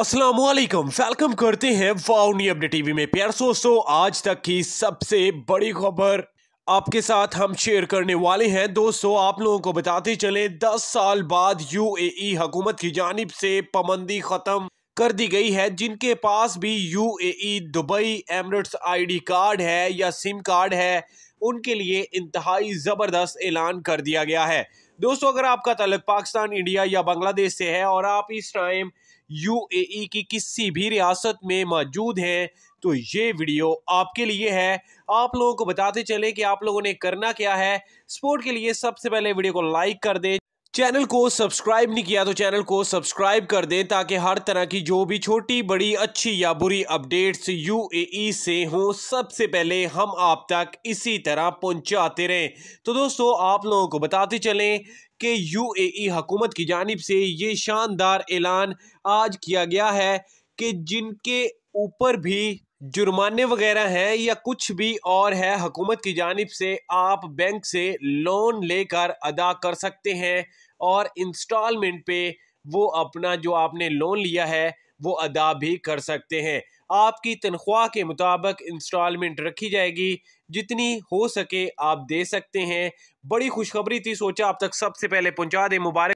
Aslam welcome करते हैं वाउनी update TV में प्यार दोस्तों आज तक की सबसे बड़ी खबर आपके साथ हम शेयर करने वाले हैं दोस्तों आप लोगों को बताते चले 10 साल बाद यूएई हुकूमत की जानब से पाबंदी ख़त्म कर दी गई है जिनके पास भी UAE Dubai Emirates ID card है या सिम कार्ड है उनके लिए इंतहाई ज़बरदस्त ऐलान कर दिया गया है दोस्तों अगर आपका तलक पाकिस्तान इंडिया या बांग्लादेश से है और आप इस टाइम यूएई e की किसी भी रियासत में मौजूद हैं तो ये वीडियो आपके लिए है आप लोगों को बताते चले कि आप लोगों ने करना क्या है स्पोर्ट के लिए सबसे पहले वीडियो को लाइक कर दें चैनल को सब्सक्राइब नहीं किया तो चैनल को सब्सक्राइब कर दें ताकि हर तरह की जो भी छोटी बड़ी अच्छी या बुरी अपडेट्स यूएई e से हों सबसे पहले हम आप तक इसी तरह पहुंचाते रहें तो दोस्तों आप लोगों को बताते चलें कि यूएई e हुकूमत की जानब से ये शानदार ऐलान आज किया गया है कि जिनके ऊपर भी जुर्माने वगैरह हैं या कुछ भी और है हुकूमत की जानब से आप बैंक से लोन लेकर अदा कर सकते हैं और इंस्टॉलमेंट पे वो अपना जो आपने लोन लिया है वो अदा भी कर सकते हैं आपकी तनख्वाह के मुताबिक इंस्टॉलमेंट रखी जाएगी जितनी हो सके आप दे सकते हैं बड़ी खुशखबरी थी सोचा आप तक सबसे पहले पहुंचा दें मुबारक